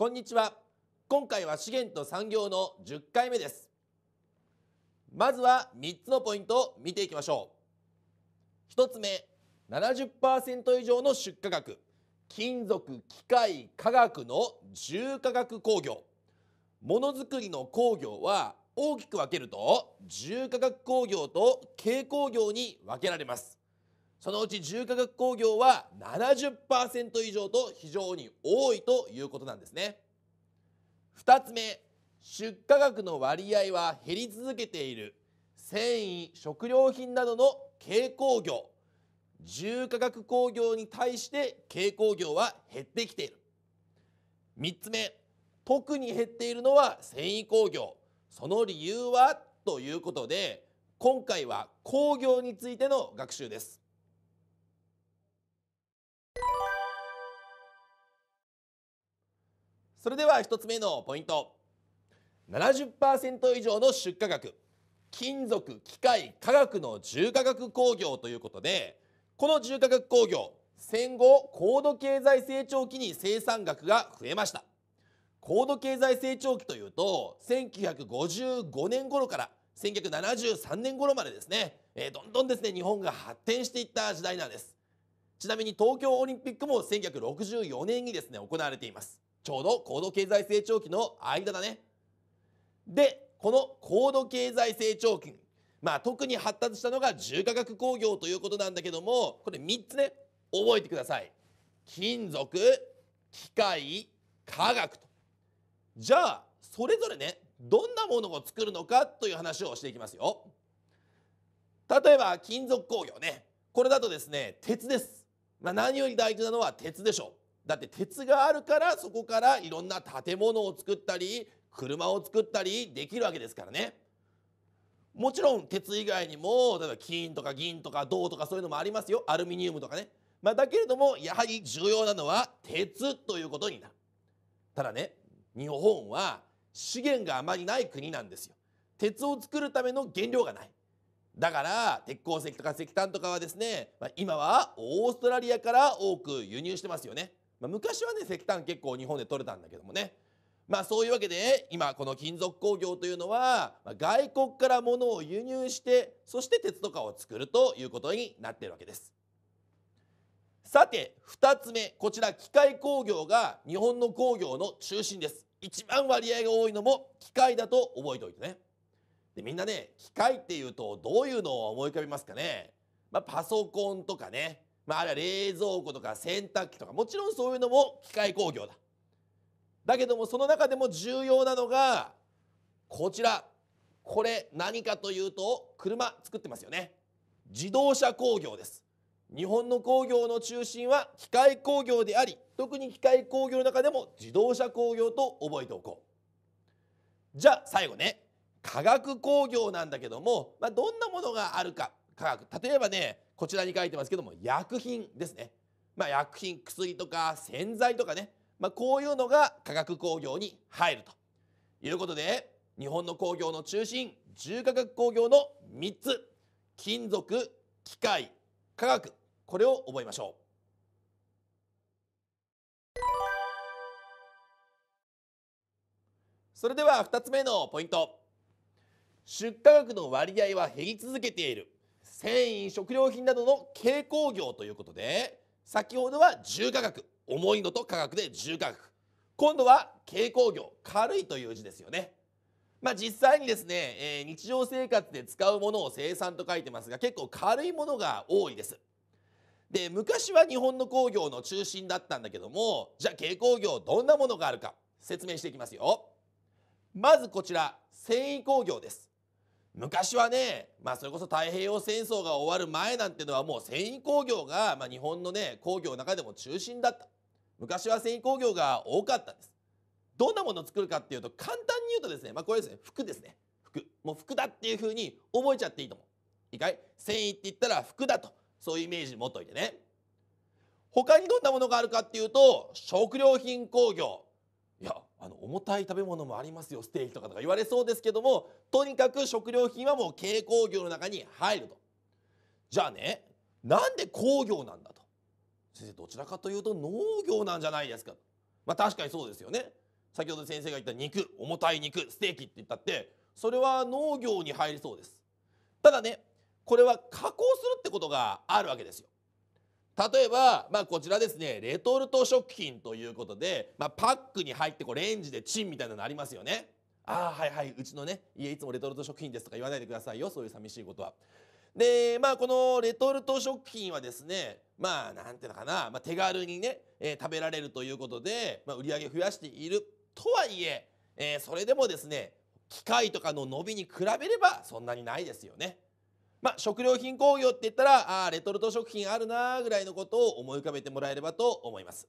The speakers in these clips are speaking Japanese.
こんにちは今回は資源と産業の10回目ですまずは3つのポイントを見ていきましょう1つ目70%以上の出荷額金属機械化学の重化学工業ものづくりの工業は大きく分けると重化学工業と軽工業に分けられますそのうち重化学工業は70%以上と非常に多いということなんですね2つ目出荷額の割合は減り続けている繊維食料品などの軽工業重化学工業に対して軽工業は減ってきている3つ目特に減っているのは繊維工業その理由はということで今回は工業についての学習ですそれでは1つ目のポイント70%以上の出荷額金属機械化学の重化学工業ということでこの重化学工業戦後高度経済成長期に生産額が増えました高度経済成長期というと1955年頃から1973年頃までですね、えー、どんどんですね日本が発展していった時代なんですちなみに東京オリンピックも1964年にですね行われていますちょうど高度経済成長期の間だね。で、この高度経済成長期、まあ特に発達したのが重化学工業ということなんだけども、これ3つね、覚えてください。金属、機械、化学と。じゃあ、それぞれね、どんなものを作るのかという話をしていきますよ。例えば金属工業ね。これだとですね、鉄です。まあ、何より大事なのは鉄でしょう。だって鉄があるからそこからいろんな建物を作ったり車を作ったりできるわけですからね。もちろん鉄以外にも例えば金とか銀とか銅とかそういうのもありますよアルミニウムとかね。まあ、だけれどもやはり重要なのは鉄ということになる。ただね日本は資源があまりない国なんですよ。鉄を作るための原料がない。だから鉄鉱石とか石炭とかはですね、まあ、今はオーストラリアから多く輸入してますよね。まあ、昔はね石炭結構日本で取れたんだけどもねまあそういうわけで今この金属工業というのは外国から物を輸入してそして鉄とかを作るということになってるわけです。さて2つ目こちら機械工業が日本の工業の中心です一番割合が多いのも機械だと覚えておいてねでみんなね機械っていうとどういうのを思い浮かべますかね、まあ、パソコンとかねまあ、あは冷蔵庫とか洗濯機とかもちろんそういうのも機械工業だだけどもその中でも重要なのがこちらこれ何かというと車作ってますよね自動車工業です日本の工業の中心は機械工業であり特に機械工業の中でも自動車工業と覚えておこうじゃあ最後ね化学工業なんだけども、まあ、どんなものがあるか化学例えばねこちらに書いてますけども薬品ですね、まあ、薬品薬とか洗剤とかね、まあ、こういうのが化学工業に入るということで日本の工業の中心重化学工業の3つ金属機械化学これを覚えましょう。それでは2つ目のポイント出荷額の割合は減り続けている繊維食料品などの軽工業ということで先ほどは重化学重いのと化学で重化学今度は軽工業軽いという字ですよね。まあ、実際にですね、えー、日常生活で使うものを生産と書いてますが結構軽いものが多いです。で昔は日本の工業の中心だったんだけどもじゃあ軽工業どんなものがあるか説明していきますよ。まずこちら繊維工業です。昔はね、まあ、それこそ太平洋戦争が終わる前なんてのはもう繊維工業が、まあ、日本のね工業の中でも中心だった昔は繊維工業が多かったんですどんなものを作るかっていうと簡単に言うとですね、まあ、これですね服ですね服もう服だっていうふうに覚えちゃっていいと思ういいかい繊維って言ったら服だとそういうイメージ持っといてね他にどんなものがあるかっていうと食料品工業いやあの重たい食べ物もありますよステーキとかとか言われそうですけどもとにかく食料品はもう軽工業の中に入るとじゃあねなんで工業なんだと先生どちらかというと農業なんじゃないですかまあ確かにそうですよね先ほど先生が言った肉重たい肉ステーキって言ったってそれは農業に入りそうですただねこれは加工するってことがあるわけですよ例えば、まあ、こちらですねレトルト食品ということで、まあ、パックに入ってこうレンジでチンみたいなのありますよねああはいはいうちのね家いつもレトルト食品ですとか言わないでくださいよそういう寂しいことは。でまあこのレトルト食品はですねまあなんていうのかな、まあ、手軽にね、えー、食べられるということで、まあ、売り上げ増やしているとはいええー、それでもですね機械とかの伸びに比べればそんなにないですよね。まあ、食料品工業って言ったらあレトルト食品あるなぐらいのことを思い浮かべてもらえればと思います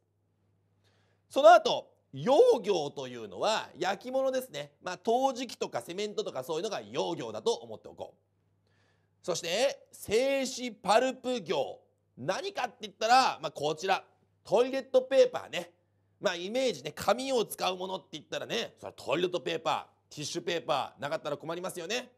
その後養業というのは焼き物ですね、まあ、陶磁器とかセメントとかそういうのが養業だと思っておこうそして製紙パルプ業何かって言ったら、まあ、こちらトイレットペーパーねまあイメージね紙を使うものって言ったらねそれトイレットペーパーティッシュペーパーなかったら困りますよね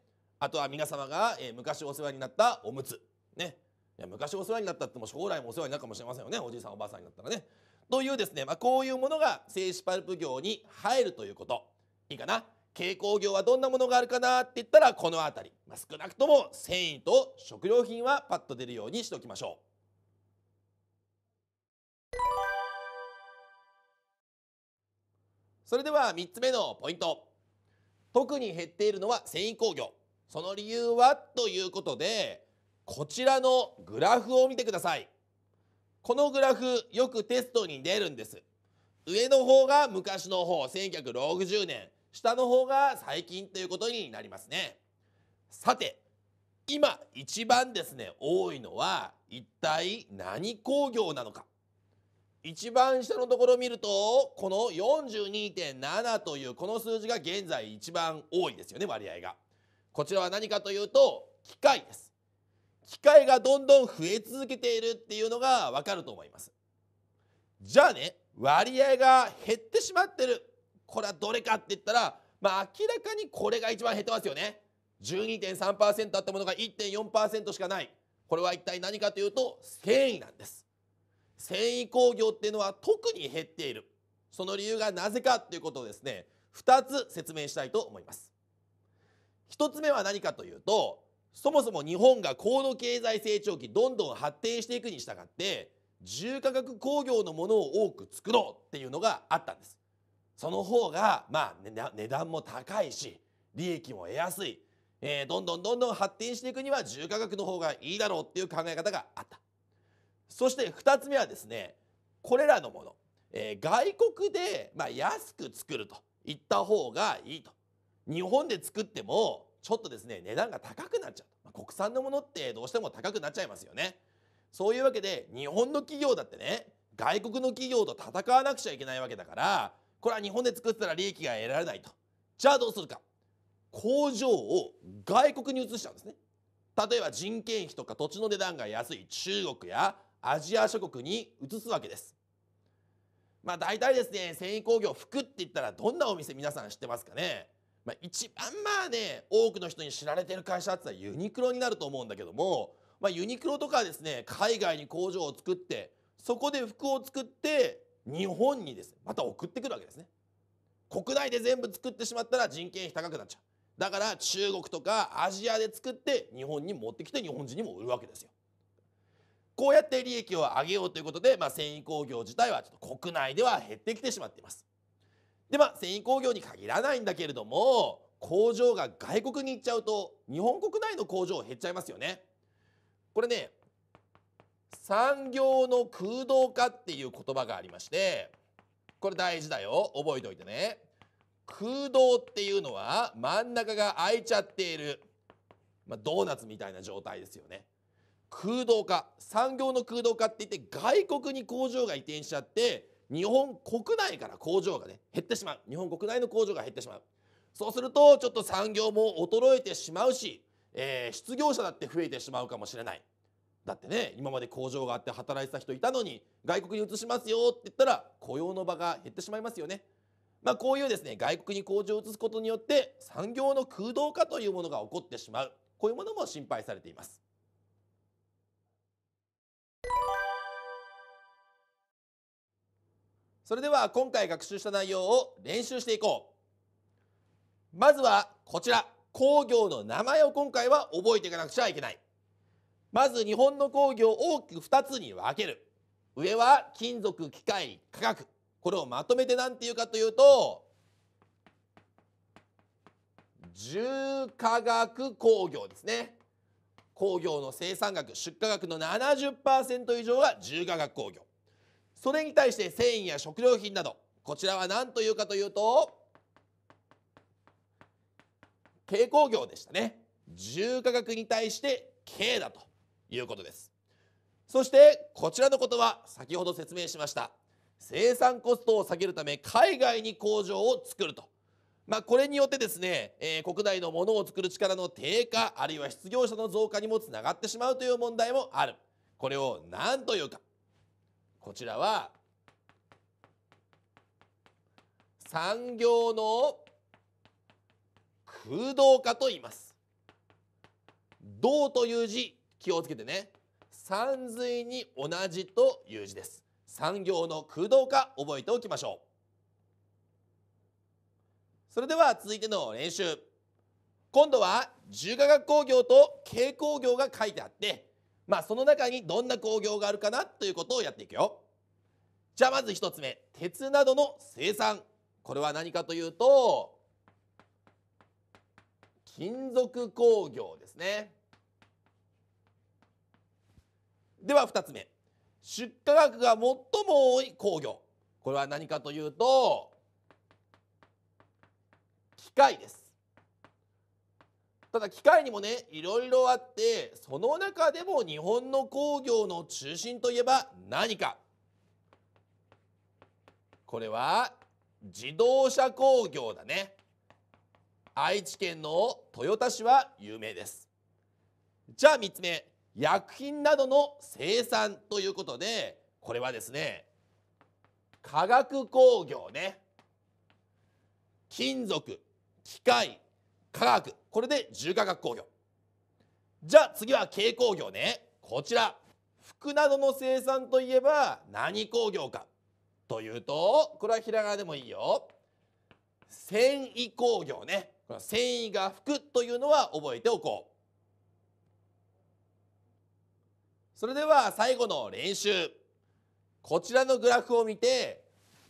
あとは皆様が、えー、昔お世話になったおむつねいや昔お世話になったっても将来もお世話になるかもしれませんよねおじいさんおばあさんになったらね。というですね、まあ、こういうものが製紙パルプ業に入るということいいかな蛍光業はどんなものがあるかなって言ったらこの辺り、まあ、少なくとも繊維と食料品はパッと出るようにしておきましょう。それでは3つ目のポイント特に減っているのは繊維工業その理由はということでこちらのグラフを見てくださいこのグラフよくテストに出るんです上の方が昔の方1960年下の方が最近ということになりますねさて今一番ですね多いのは一体何工業なのか一番下のところを見るとこの42.7というこの数字が現在一番多いですよね割合が。こちらは何かというと機械です。機械がどんどん増え続けているっていうのがわかると思います。じゃあね割合が減ってしまってるこれはどれかって言ったら、まあ、明らかにこれが一番減ってますよね。12.3%あったものが1.4%しかないこれは一体何かというと繊維なんです繊維工業っていうのは特に減っているその理由がなぜかっていうことをですね2つ説明したいと思います1つ目は何かというとそもそも日本が高度経済成長期どんどん発展していくに従って重化学工業のものを多く作ろうっていうのがあったんです。その方がまあ値段も高いし利益も得やすい、えー、どんどんどんどん発展していくには重化学の方がいいだろうっていう考え方があった。そして2つ目はですねこれらのもの、えー、外国でま安く作るといった方がいいと日本で作ってもちょっとですね値段が高くなっちゃう、まあ、国産のものってどうしても高くなっちゃいますよねそういうわけで日本の企業だってね外国の企業と戦わなくちゃいけないわけだからこれは日本で作ったら利益が得られないとじゃあどうするか工場を外国に移しちゃうんですね例えば人件費とか土地の値段が安い中国やアジア諸国に移すわけですまあ大体ですね繊維工業服って言ったらどんなお店皆さん知ってますかねまあ、一番まあね多くの人に知られてる会社ってのはユニクロになると思うんだけども、まあ、ユニクロとかですね海外に工場を作ってそこで服を作って日本にです、ね、また送ってくるわけですね。国内で全部作ってしまったら人件費高くなっちゃう。だから中国とかアジアで作って日本に持ってきて日本人にも売るわけですよ。こうやって利益を上げようということで、まあ、繊維工業自体はちょっと国内では減ってきてしまっています。でまあ繊維工業に限らないんだけれども工場が外国に行っちゃうと日本国内の工場減っちゃいますよね。これね産業の空洞化っていう言葉がありましてこれ大事だよ覚えておいてね。空洞っていうのは真ん中が空いちゃっている、まあ、ドーナツみたいな状態ですよね。空洞化産業の空洞化って言って外国に工場が移転しちゃって日本国内から工場がね減ってしまう日本国内の工場が減ってしまうそうするとちょっと産業も衰えてしまうし、えー、失業者だって増えてしまうかもしれないだってね今まで工場があって働いてた人いたのに外国に移しますよって言ったら雇用の場が減ってしまいますよね。まあ、こういうですね外国に工場を移すことによって産業の空洞化というものが起こってしまうこういうものも心配されています。それでは今回学習した内容を練習していこうまずはこちら工業の名前を今回は覚えていかなくちゃいけないまず日本の工業を大きく2つに分ける上は金属機械化学これをまとめて何て言うかというと重化学工業ですね工業の生産額出荷額の70%以上が重化学工業それに対して繊維や食料品などこちらは何というかというと軽工業でしたね重化学に対して軽だということですそしてこちらのことは先ほど説明しました生産コストを下げるため海外に工場を作るとまあ、これによってですね、えー、国内のものを作る力の低下あるいは失業者の増加にもつながってしまうという問題もあるこれを何というかこちらは産業の空洞化と言います。銅という字気をつけてね山水に同じという字です産業の空洞化覚えておきましょうそれでは続いての練習今度は重化学工業と軽工業が書いてあってまあその中にどんな工業があるかなということをやっていくよ。じゃあまず1つ目鉄などの生産これは何かというと金属工業ですね。では2つ目出荷額が最も多い工業これは何かというと機械です。ただ機械にもねいろいろあってその中でも日本の工業の中心といえば何かこれは自動車工業だね愛知県の豊田市は有名ですじゃあ3つ目薬品などの生産ということでこれはですね化学工業ね金属機械化学これで重化学工業じゃあ次は軽工業ねこちら服などの生産といえば何工業かというとこれは平仮名でもいいよ繊維工業ね繊維が服というのは覚えておこうそれでは最後の練習こちらのグラフを見て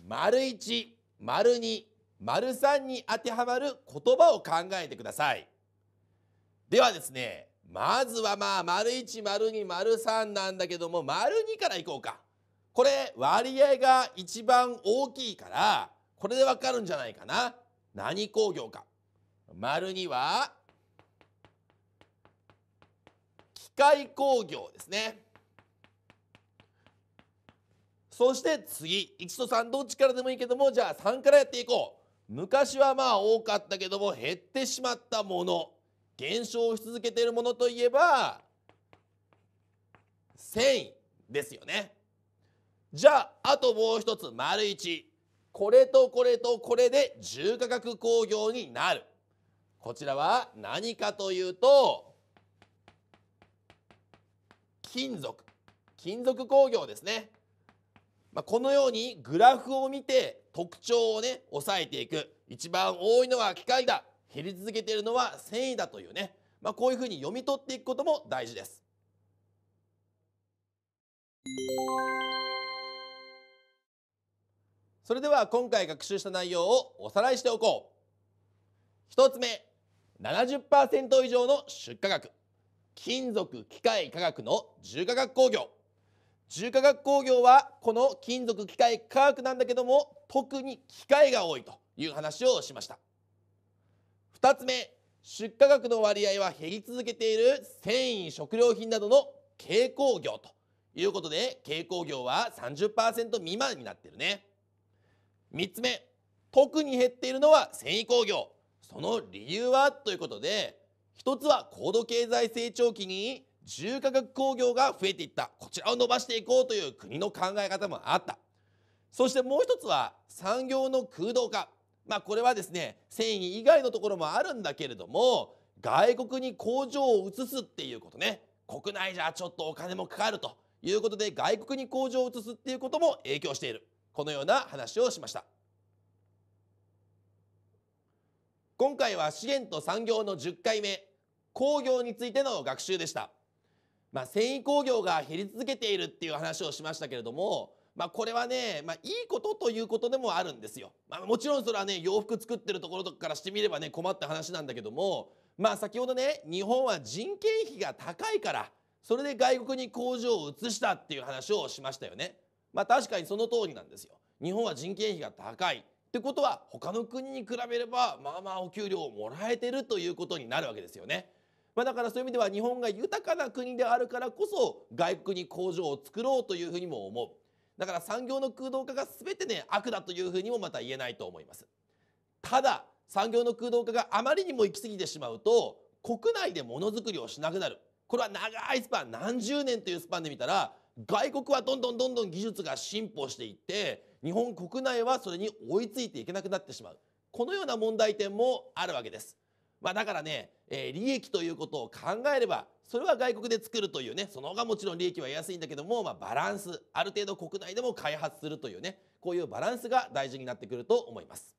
丸一丸2丸三に当てはまる言葉を考えてください。ではですね、まずはまあ、丸1、丸2、丸3なんだけども、丸2からいこうか。これ、割合が一番大きいから、これでわかるんじゃないかな。何工業か。丸二は、機械工業ですね。そして次、1と3どっちからでもいいけども、じゃあ3からやっていこう。昔はまあ多かったけども減ってしまったもの減少し続けているものといえば繊維ですよね。じゃああともう一つ丸一これとこれとこれで重化学工業になる。こちらは何かというと金属金属工業ですねまあ、このようにグラフを見て特徴をね抑えていく一番多いのは機械だ減り続けているのは繊維だというね、まあ、こういうふうに読み取っていくことも大事です。それでは今回学習した内容をおさらいしておこう。1つ目70%以上の出荷額金属機械科学の重化学工業中華学工業はこの金属機械科学なんだけども特に機械が多いという話をしました2つ目出荷額の割合は減り続けている繊維食料品などの軽工業ということで軽工業は30%未満になってるね3つ目特に減っているのは繊維工業その理由はということで1つは高度経済成長期に重化学工業が増えていったこちらを伸ばしていこうという国の考え方もあったそしてもう一つは産業の空洞化まあこれはですね繊維以外のところもあるんだけれども外国に工場を移すっていうことね国内じゃちょっとお金もかかるということで外国に工場を移すっていうことも影響しているこのような話をしました今回は資源と産業の10回目工業についての学習でした。まあ、繊維工業が減り続けているっていう話をしましたけれども、まあ、これはね、まあ、いいことということでもあるんですよ。まあ、もちろんそれはね洋服作ってるところとかからしてみればね困った話なんだけども、まあ、先ほどね日本は人件費が高いからそれで外国に工場を移したっていう話をしましたよね。まあ、確かにその通りなんですよ。日本は人件費が高いってことは他の国に比べればまあまあお給料をもらえてるということになるわけですよね。まあ、だからそういう意味では日本が豊かな国であるからこそ外国に工場を作ろうというふうにも思うだから産業の空洞化が全てね悪だというふうにもまた言えないと思いますただ産業の空洞化があまりにも行き過ぎてしまうと国内でものづくりをしなくなるこれは長いスパン何十年というスパンで見たら外国はどんどんどんどん技術が進歩していって日本国内はそれに追いついていけなくなってしまうこのような問題点もあるわけですまあ、だからね、えー、利益ということを考えればそれは外国で作るというねその方がもちろん利益は安いんだけども、まあ、バランスある程度国内でも開発するというねこういうバランスが大事になってくると思います。